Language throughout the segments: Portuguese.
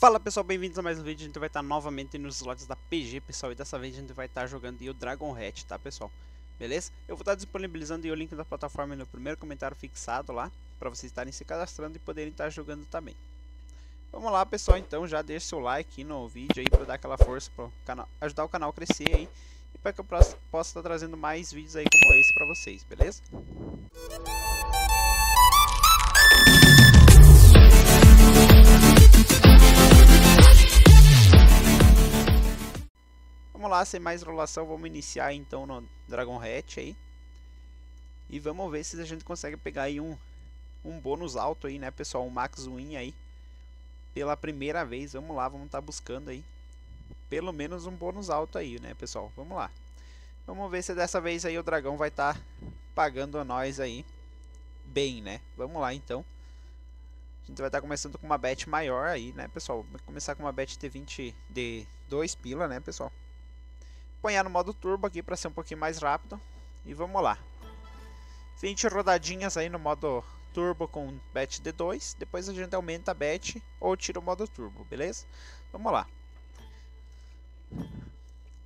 Fala pessoal, bem-vindos a mais um vídeo, a gente vai estar novamente nos lotes da PG, pessoal, e dessa vez a gente vai estar jogando o Dragon Hat, tá pessoal? Beleza? Eu vou estar disponibilizando o link da plataforma no primeiro comentário fixado lá, para vocês estarem se cadastrando e poderem estar jogando também. Vamos lá pessoal, então já deixa seu like no vídeo aí para dar aquela força para ajudar o canal a crescer aí e para que eu possa estar trazendo mais vídeos aí como esse para vocês, beleza? Vamos lá, sem mais enrolação, vamos iniciar então no Dragon Hatch aí. E vamos ver se a gente consegue pegar aí um, um bônus alto aí, né, pessoal? Um Max Win aí. Pela primeira vez, vamos lá, vamos estar tá buscando aí. Pelo menos um bônus alto aí, né, pessoal? Vamos lá. Vamos ver se dessa vez aí o dragão vai estar tá pagando a nós aí. Bem, né? Vamos lá, então. A gente vai estar tá começando com uma bet maior aí, né, pessoal? Vai começar com uma bet de 20... De 2 pila, né, pessoal? apanhar no modo turbo aqui para ser um pouquinho mais rápido. E vamos lá. 20 rodadinhas aí no modo turbo com bet de 2. Depois a gente aumenta a bet ou tira o modo turbo, beleza? Vamos lá.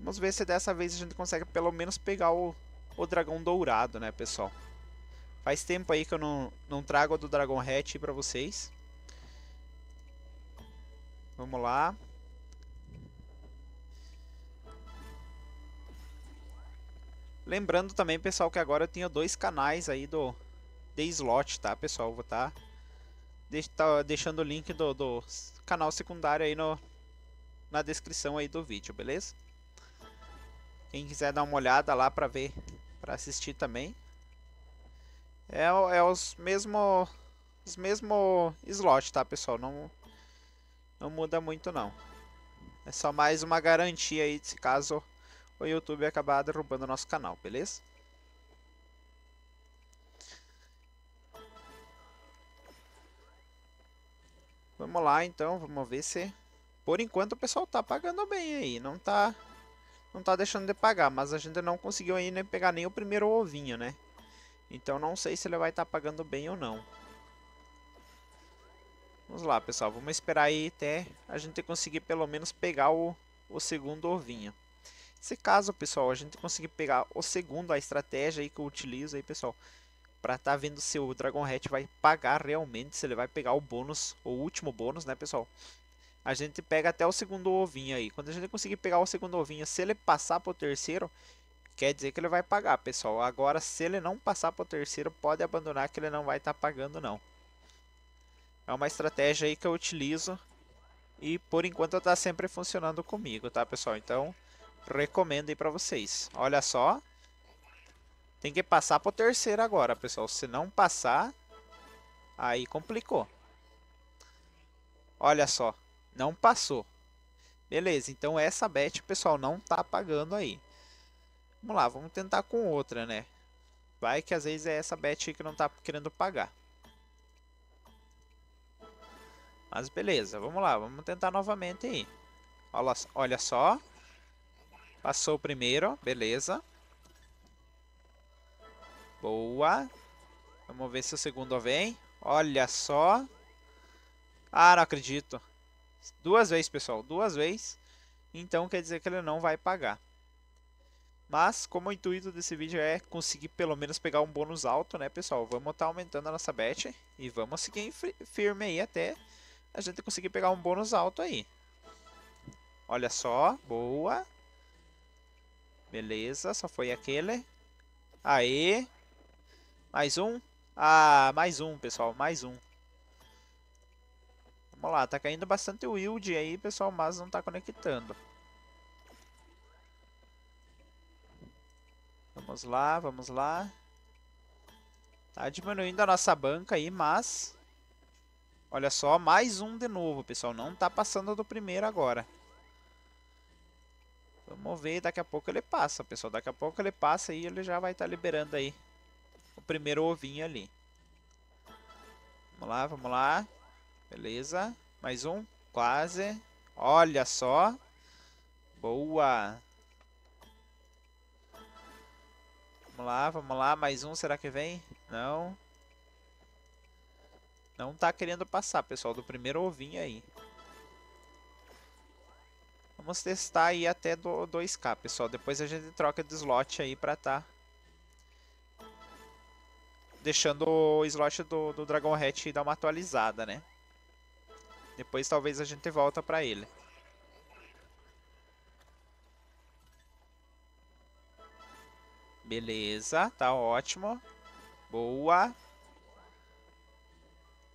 Vamos ver se dessa vez a gente consegue pelo menos pegar o, o dragão dourado, né, pessoal? Faz tempo aí que eu não, não trago do dragão Hatch pra vocês. Vamos lá. Lembrando também, pessoal, que agora eu tenho dois canais aí do The Slot, tá, pessoal? vou estar tá, tá deixando o link do, do canal secundário aí no, na descrição aí do vídeo, beleza? Quem quiser dar uma olhada lá pra ver, pra assistir também. É, é os mesmo os mesmo slot, tá, pessoal? Não, não muda muito, não. É só mais uma garantia aí, se caso o YouTube acabar derrubando o nosso canal, beleza? Vamos lá então, vamos ver se... Por enquanto o pessoal tá pagando bem aí, não tá... Não tá deixando de pagar, mas a gente não conseguiu nem pegar nem o primeiro ovinho, né? Então não sei se ele vai estar tá pagando bem ou não. Vamos lá, pessoal. Vamos esperar aí até a gente conseguir pelo menos pegar o, o segundo ovinho. Se caso, pessoal, a gente conseguir pegar o segundo, a estratégia aí que eu utilizo aí, pessoal, para estar tá vendo se o Dragon Hat vai pagar realmente, se ele vai pegar o bônus, o último bônus, né, pessoal? A gente pega até o segundo ovinho aí. Quando a gente conseguir pegar o segundo ovinho, se ele passar pro terceiro, quer dizer que ele vai pagar, pessoal. Agora, se ele não passar pro terceiro, pode abandonar que ele não vai estar tá pagando, não. É uma estratégia aí que eu utilizo e por enquanto está sempre funcionando comigo, tá, pessoal? Então, recomendo aí pra vocês. Olha só. Tem que passar pro terceiro agora, pessoal. Se não passar, aí complicou. Olha só. Não passou. Beleza, então essa bet pessoal não tá pagando aí. Vamos lá, vamos tentar com outra, né? Vai que às vezes é essa bet que não tá querendo pagar. Mas beleza, vamos lá, vamos tentar novamente aí. Olha, olha só. Passou o primeiro, beleza. Boa. Vamos ver se o segundo vem. Olha só. Ah, não acredito. Duas vezes, pessoal. Duas vezes. Então quer dizer que ele não vai pagar. Mas, como o intuito desse vídeo é conseguir pelo menos pegar um bônus alto, né, pessoal? Vamos estar tá aumentando a nossa bet e vamos seguir firme aí até a gente conseguir pegar um bônus alto aí. Olha só, boa. Beleza, só foi aquele. Aí. Mais um. Ah, mais um, pessoal. Mais um. Vamos lá, tá caindo bastante wild aí, pessoal, mas não tá conectando. Vamos lá, vamos lá. Tá diminuindo a nossa banca aí, mas... Olha só, mais um de novo, pessoal. Não tá passando do primeiro agora. Vamos ver, daqui a pouco ele passa, pessoal. Daqui a pouco ele passa e ele já vai estar tá liberando aí o primeiro ovinho ali. Vamos lá, vamos lá. Beleza. Mais um. Quase. Olha só. Boa. Vamos lá, vamos lá. Mais um, será que vem? Não. Não tá querendo passar, pessoal, do primeiro ovinho aí. Vamos testar aí até 2k, pessoal. Depois a gente troca de slot aí pra tá... Deixando o slot do, do Dragon Hatch dar uma atualizada, né? Depois talvez a gente volta pra ele. Beleza, tá ótimo. Boa.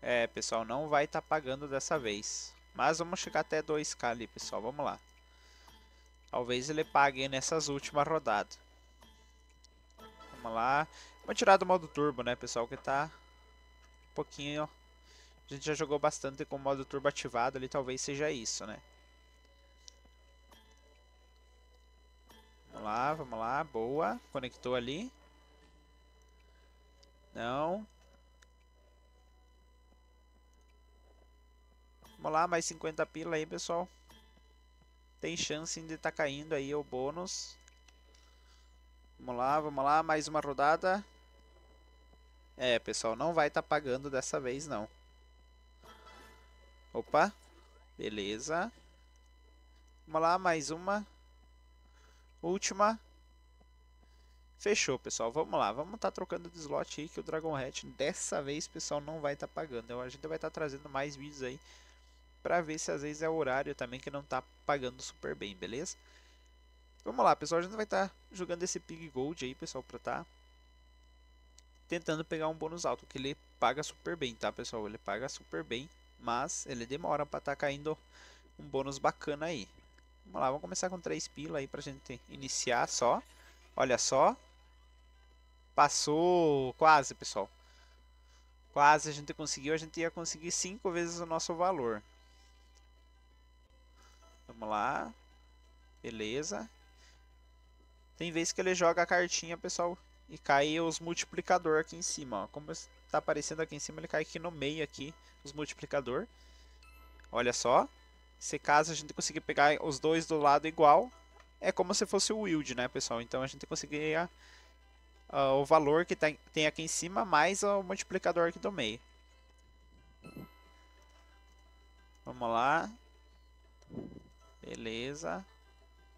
É, pessoal, não vai estar tá pagando dessa vez. Mas vamos chegar até 2k ali, pessoal. Vamos lá. Talvez ele pague nessas últimas rodadas. Vamos lá. Vamos tirar do modo turbo, né, pessoal? Que tá um pouquinho... A gente já jogou bastante com o modo turbo ativado ali. Talvez seja isso, né? Vamos lá, vamos lá. Boa. Conectou ali. Não. Vamos lá, mais 50 pila aí, pessoal. Tem chance de estar tá caindo aí o bônus. Vamos lá, vamos lá, mais uma rodada. É, pessoal, não vai estar tá pagando dessa vez, não. Opa, beleza. Vamos lá, mais uma. Última. Fechou, pessoal. Vamos lá. Vamos estar tá trocando de slot aí que o Dragon Hat dessa vez, pessoal, não vai estar tá pagando. A gente vai estar tá trazendo mais vídeos aí para ver se às vezes é o horário também que não está pagando super bem, beleza? Vamos lá, pessoal, a gente vai estar tá jogando esse Pig Gold aí, pessoal, pra estar tá tentando pegar um bônus alto, que ele paga super bem, tá, pessoal? Ele paga super bem, mas ele demora pra estar tá caindo um bônus bacana aí. Vamos lá, vamos começar com 3 pila aí pra gente iniciar só. Olha só. Passou quase, pessoal. Quase a gente conseguiu, a gente ia conseguir 5 vezes o nosso valor. Vamos lá. Beleza. Tem vez que ele joga a cartinha, pessoal, e cai os multiplicador aqui em cima, ó. Como está aparecendo aqui em cima, ele cai aqui no meio aqui, os multiplicador. Olha só. Se caso a gente conseguir pegar os dois do lado igual, é como se fosse o wild, né, pessoal? Então a gente conseguiria uh, o valor que tem, tem aqui em cima mais o multiplicador aqui do meio. Vamos lá. Beleza.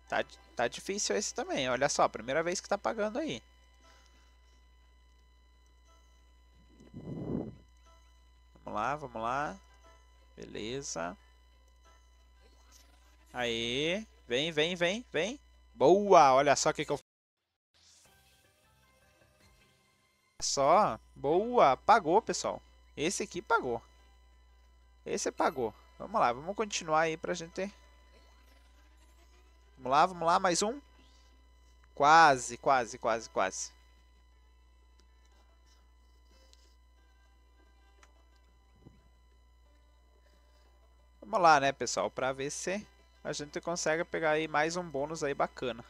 Tá, tá difícil esse também. Olha só, primeira vez que tá pagando aí. Vamos lá, vamos lá. Beleza. Aí. Vem, vem, vem, vem. Boa! Olha só o que, que eu... Só. Boa! Pagou, pessoal. Esse aqui pagou. Esse pagou. Vamos lá, vamos continuar aí pra gente ter... Vamos lá, vamos lá, mais um. Quase, quase, quase, quase. Vamos lá, né, pessoal, para ver se a gente consegue pegar aí mais um bônus aí bacana.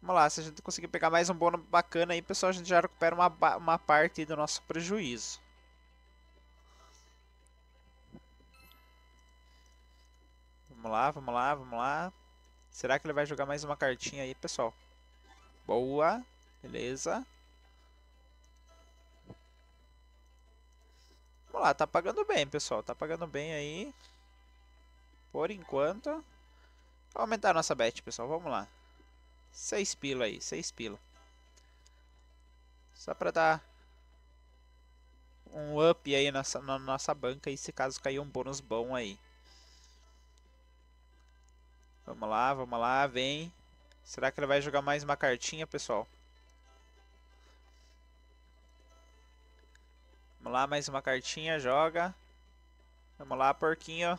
Vamos lá, se a gente conseguir pegar mais um bônus bacana aí, pessoal, a gente já recupera uma, uma parte do nosso prejuízo. Vamos lá, vamos lá, vamos lá. Será que ele vai jogar mais uma cartinha aí, pessoal? Boa. Beleza. Vamos lá, tá pagando bem, pessoal. Tá pagando bem aí. Por enquanto. Vou aumentar a nossa bet, pessoal. Vamos lá. 6 pila aí, 6 pila. Só pra dar um up aí nessa, na nossa banca e se caso cair um bônus bom aí. Vamos lá, vamos lá, vem. Será que ele vai jogar mais uma cartinha, pessoal? Vamos lá, mais uma cartinha, joga. Vamos lá, porquinho.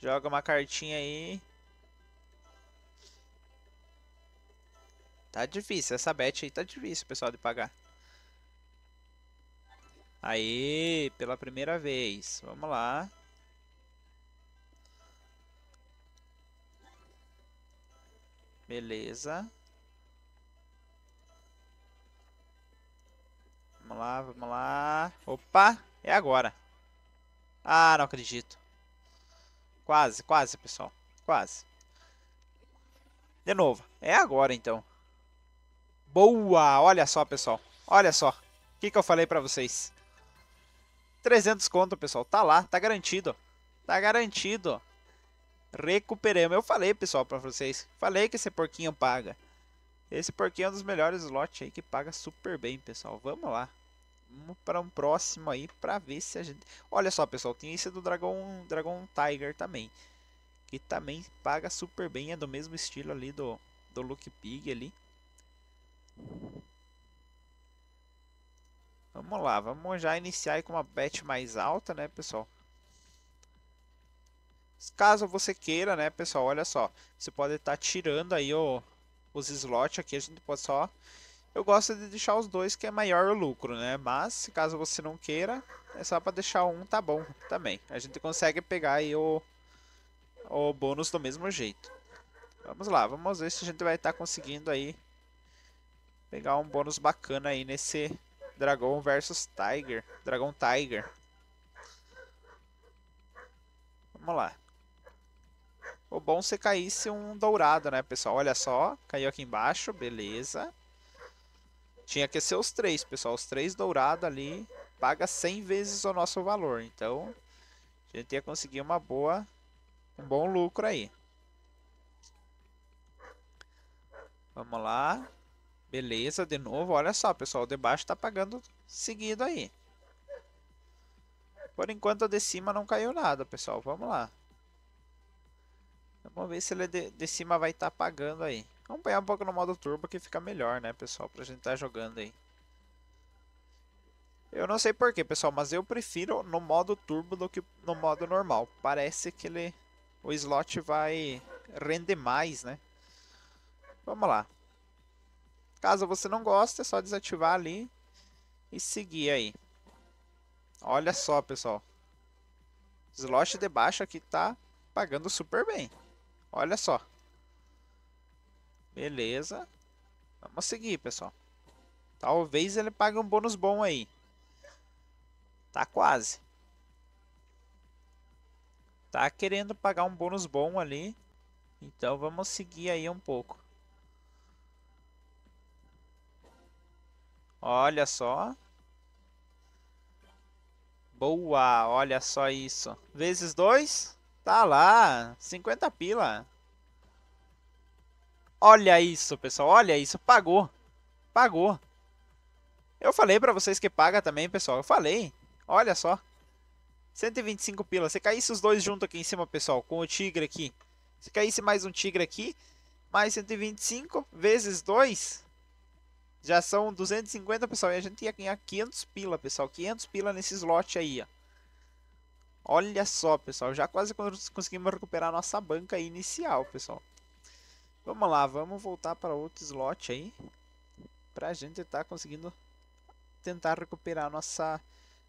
Joga uma cartinha aí. Tá difícil, essa bet aí tá difícil, pessoal, de pagar. Aí, pela primeira vez. Vamos lá. Beleza. Vamos lá, vamos lá. Opa, é agora. Ah, não acredito. Quase, quase, pessoal. Quase. De novo. É agora, então. Boa! Olha só, pessoal. Olha só. O que, que eu falei pra vocês? 300 conto, pessoal. Tá lá. Tá garantido. Tá garantido recuperamos. Eu falei, pessoal, para vocês. Falei que esse porquinho paga. Esse porquinho é um dos melhores slots aí que paga super bem, pessoal. Vamos lá. Vamos para um próximo aí para ver se a gente... Olha só, pessoal, tem esse do Dragon, Dragon Tiger também. Que também paga super bem, é do mesmo estilo ali do, do Look Pig ali. Vamos lá, vamos já iniciar com uma bet mais alta, né, pessoal? Caso você queira, né, pessoal, olha só, você pode estar tá tirando aí o, os slots aqui, a gente pode só... Eu gosto de deixar os dois que é maior o lucro, né? Mas, caso você não queira, é só para deixar um, tá bom também. A gente consegue pegar aí o, o bônus do mesmo jeito. Vamos lá, vamos ver se a gente vai estar tá conseguindo aí pegar um bônus bacana aí nesse Dragon versus Tiger, Dragon Tiger. Vamos lá. O bom se caísse um dourado, né, pessoal? Olha só, caiu aqui embaixo, beleza. Tinha que ser os três, pessoal. Os três dourados ali paga 100 vezes o nosso valor. Então, a gente ia conseguir uma boa, um bom lucro aí. Vamos lá. Beleza, de novo. Olha só, pessoal. O de baixo tá pagando seguido aí. Por enquanto, o de cima não caiu nada, pessoal. Vamos lá. Vamos ver se ele de, de cima vai estar tá apagando aí. Vamos pegar um pouco no modo turbo que fica melhor, né, pessoal? Pra gente estar tá jogando aí. Eu não sei porquê, pessoal, mas eu prefiro no modo turbo do que no modo normal. Parece que ele... O slot vai render mais, né? Vamos lá. Caso você não goste, é só desativar ali e seguir aí. Olha só, pessoal. Slot de baixo aqui tá pagando super bem. Olha só. Beleza. Vamos seguir, pessoal. Talvez ele pague um bônus bom aí. Tá quase. Tá querendo pagar um bônus bom ali. Então vamos seguir aí um pouco. Olha só. Boa, olha só isso. Vezes dois. Tá lá, 50 pila. Olha isso, pessoal, olha isso, pagou. Pagou. Eu falei pra vocês que paga também, pessoal, eu falei. Olha só. 125 pila. Se caísse os dois juntos aqui em cima, pessoal, com o tigre aqui. Se caísse mais um tigre aqui, mais 125 vezes 2, já são 250, pessoal. E a gente ia ganhar 500 pila, pessoal. 500 pila nesse slot aí, ó. Olha só, pessoal, já quase conseguimos recuperar nossa banca inicial, pessoal. Vamos lá, vamos voltar para outro slot aí. Pra gente estar tá conseguindo tentar recuperar a nossa,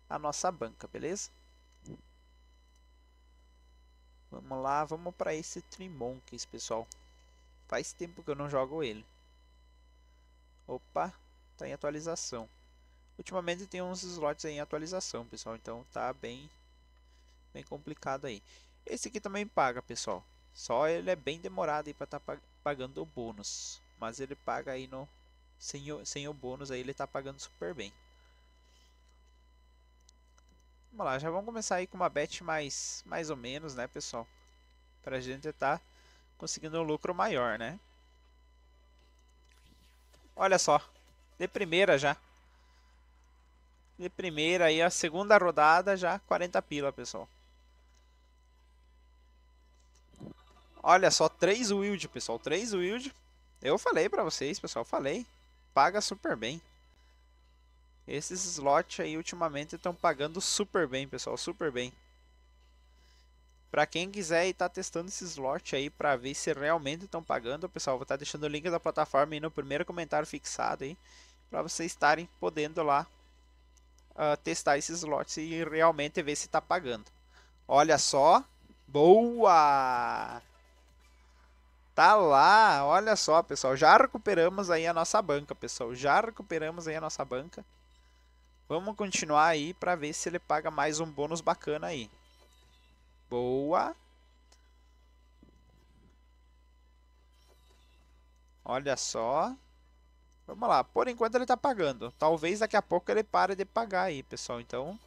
a nossa banca, beleza? Vamos lá, vamos para esse Trimonkeys, pessoal. Faz tempo que eu não jogo ele. Opa, tá em atualização. Ultimamente tem uns slots em atualização, pessoal, então tá bem bem complicado aí. Esse aqui também paga, pessoal. Só ele é bem demorado aí para estar tá pagando o bônus. Mas ele paga aí no... Sem o, sem o bônus aí, ele está pagando super bem. Vamos lá, já vamos começar aí com uma bet mais, mais ou menos, né, pessoal? Pra gente estar tá conseguindo um lucro maior, né? Olha só, de primeira já. De primeira aí, a segunda rodada já 40 pila, pessoal. Olha só, 3 wild, pessoal. 3 wild. Eu falei pra vocês, pessoal. Falei. Paga super bem. Esses slots aí ultimamente estão pagando super bem, pessoal. Super bem. Pra quem quiser e tá testando esse slot aí pra ver se realmente estão pagando, pessoal, vou estar tá deixando o link da plataforma aí no primeiro comentário fixado aí. Pra vocês estarem podendo lá uh, testar esses slots e realmente ver se tá pagando. Olha só. Boa! Tá lá, olha só, pessoal. Já recuperamos aí a nossa banca, pessoal. Já recuperamos aí a nossa banca. Vamos continuar aí para ver se ele paga mais um bônus bacana aí. Boa. Olha só. Vamos lá. Por enquanto ele tá pagando. Talvez daqui a pouco ele pare de pagar aí, pessoal. Então,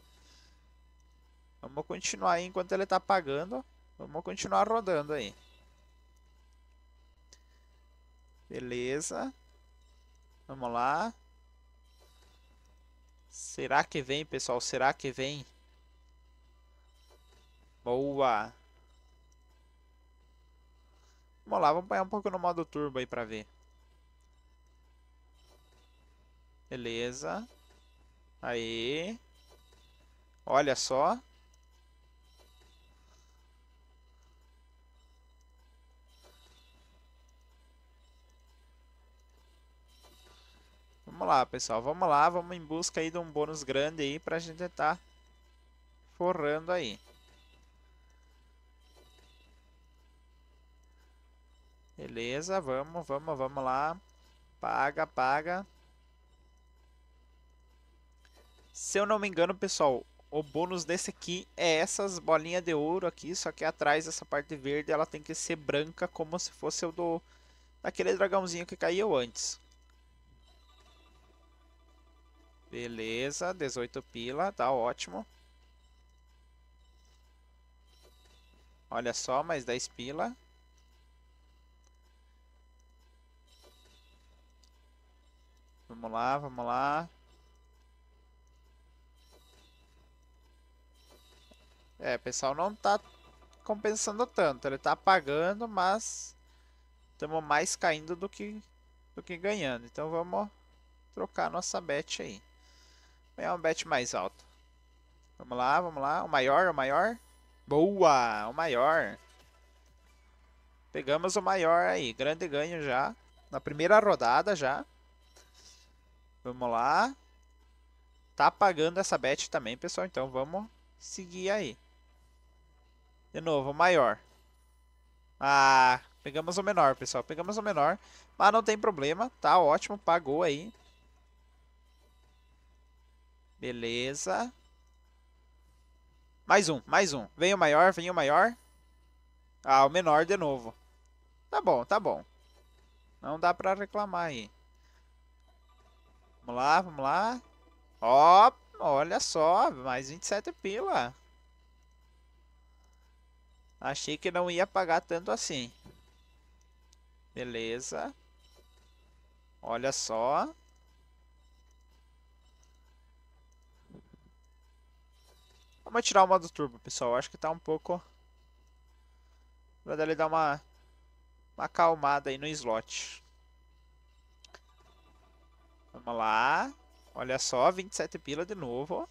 vamos continuar aí enquanto ele tá pagando. Vamos continuar rodando aí. Beleza. Vamos lá. Será que vem, pessoal? Será que vem? Boa. Vamos lá, vamos apanhar um pouco no modo turbo aí pra ver. Beleza. Aí. Olha só. Vamos lá, pessoal. Vamos lá, vamos em busca aí de um bônus grande aí pra gente estar tá forrando aí. Beleza, vamos, vamos, vamos lá. Paga, paga. Se eu não me engano, pessoal, o bônus desse aqui é essas bolinhas de ouro aqui, só que atrás essa parte verde ela tem que ser branca como se fosse o do daquele dragãozinho que caiu antes. Beleza, 18 pila, tá ótimo. Olha só, mais 10 pila. Vamos lá, vamos lá. É, pessoal não tá compensando tanto. Ele tá pagando, mas estamos mais caindo do que, do que ganhando. Então vamos trocar nossa bet aí. É um bet mais alto. Vamos lá, vamos lá. O maior, o maior. Boa, o maior. Pegamos o maior aí. Grande ganho já. Na primeira rodada já. Vamos lá. Tá pagando essa bet também, pessoal. Então vamos seguir aí. De novo, o maior. Ah, pegamos o menor, pessoal. Pegamos o menor. Mas não tem problema. Tá ótimo, pagou aí. Beleza. Mais um, mais um. Vem o maior, vem o maior. Ah, o menor de novo. Tá bom, tá bom. Não dá pra reclamar aí. Vamos lá, vamos lá. Ó, olha só, mais 27 pila. Achei que não ia pagar tanto assim. Beleza. Olha só. Vamos tirar o modo turbo, pessoal. Acho que tá um pouco... Pra ele dar uma... Uma acalmada aí no slot. Vamos lá. Olha só, 27 pila de novo.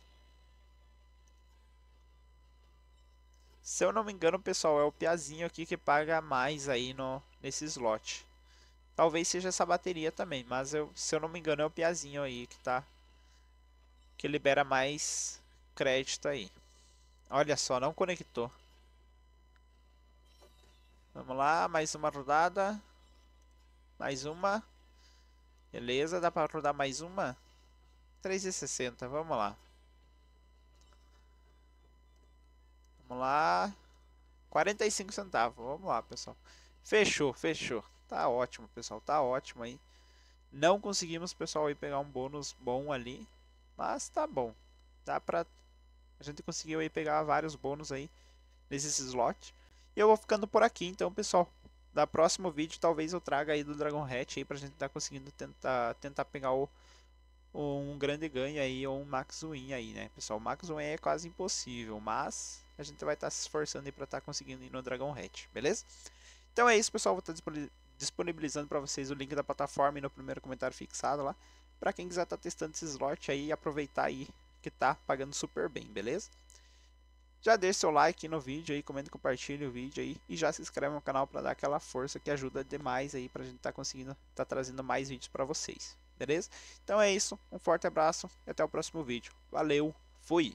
Se eu não me engano, pessoal, é o Piazinho aqui que paga mais aí no, nesse slot. Talvez seja essa bateria também, mas eu, se eu não me engano é o Piazinho aí que tá... Que libera mais crédito aí. Olha só, não conectou. Vamos lá, mais uma rodada. Mais uma. Beleza, dá pra rodar mais uma? 3,60, vamos lá. Vamos lá. 45 centavos, vamos lá, pessoal. Fechou, fechou. Tá ótimo, pessoal, tá ótimo aí. Não conseguimos, pessoal, aí pegar um bônus bom ali. Mas tá bom. Dá pra a gente conseguiu aí pegar vários bônus aí nesses slot. E eu vou ficando por aqui, então, pessoal. Da próximo vídeo, talvez eu traga aí do Dragon Hatch aí pra gente tá conseguindo tentar, tentar pegar o, um grande ganho aí ou um max win aí, né, pessoal? O max win é quase impossível, mas a gente vai estar tá se esforçando aí para estar tá conseguindo ir no Dragon Hatch, beleza? Então é isso, pessoal. Vou estar tá disponibilizando para vocês o link da plataforma e no primeiro comentário fixado lá. Para quem quiser estar tá testando esse slot aí, aproveitar aí que tá pagando super bem, beleza? Já deixa seu like no vídeo aí, comenta, compartilha o vídeo aí e já se inscreve no canal para dar aquela força que ajuda demais aí pra gente estar tá conseguindo tá trazendo mais vídeos para vocês, beleza? Então é isso, um forte abraço e até o próximo vídeo. Valeu, fui.